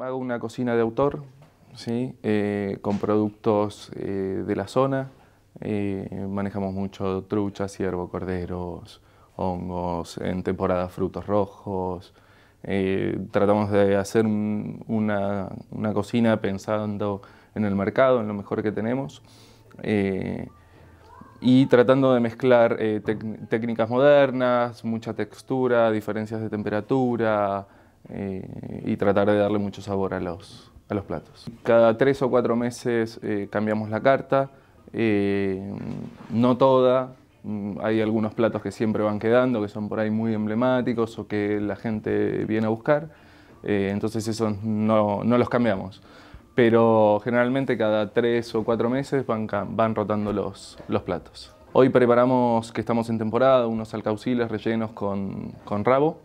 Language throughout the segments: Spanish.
Hago una cocina de autor, ¿sí? Eh, con productos eh, de la zona. Eh, manejamos mucho trucha, ciervo, corderos, hongos, en temporada frutos rojos. tratamos de hacer una, una, cocina pensando en el mercado, en lo mejor que tenemos. y tratando de mezclar técnicas modernas, mucha textura, diferencias de temperatura, y tratar de darle mucho sabor a los, a los platos. Cada tres o cuatro meses eh, cambiamos la carta, eh, no toda, mm, hay algunos platos que siempre van quedando, que son por ahí muy emblemáticos o que la gente viene a buscar, eh, entonces esos no, no, los cambiamos. Pero generalmente cada tres o cuatro meses van, van rotando los, los platos. Hoy preparamos, que estamos en temporada, unos alcauciles rellenos con, con rabo,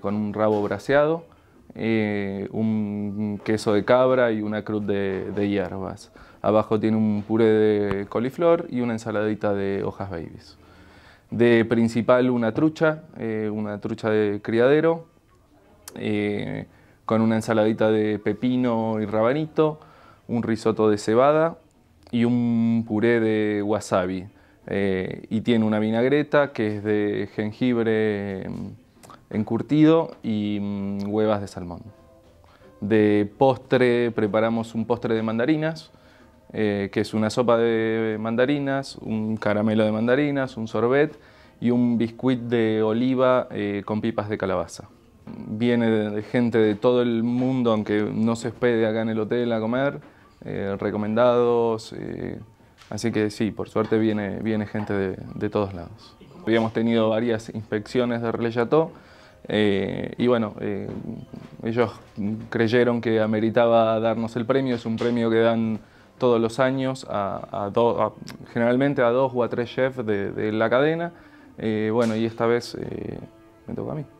con un rabo braseado. Eh, un queso de cabra y una cruz de, hierbas. Abajo tiene un puré de coliflor y una ensaladita de hojas babies. De principal una trucha, eh, una trucha de criadero, eh, con una ensaladita de pepino y rabanito, un risotto de cebada y un puré de wasabi. y tiene una vinagreta que es de jengibre em, encurtido y mm, huevas de salmón. De postre preparamos un postre de mandarinas, eh, que es una sopa de mandarinas, un caramelo de mandarinas, un sorbet y un biscuit de oliva eh, con pipas de calabaza. Viene gente de todo el mundo, aunque no se espere acá en el hotel a comer, eh, recomendados. así que sí, por suerte viene, viene gente de, todos lados. Habíamos tenido varias inspecciones de Relais eh, y bueno, eh, ellos creyeron que ameritaba darnos el premio, es un premio que dan todos los años, a, generalmente a dos o a tres chefs de, la cadena. Eh, bueno, y esta vez me toca a mí.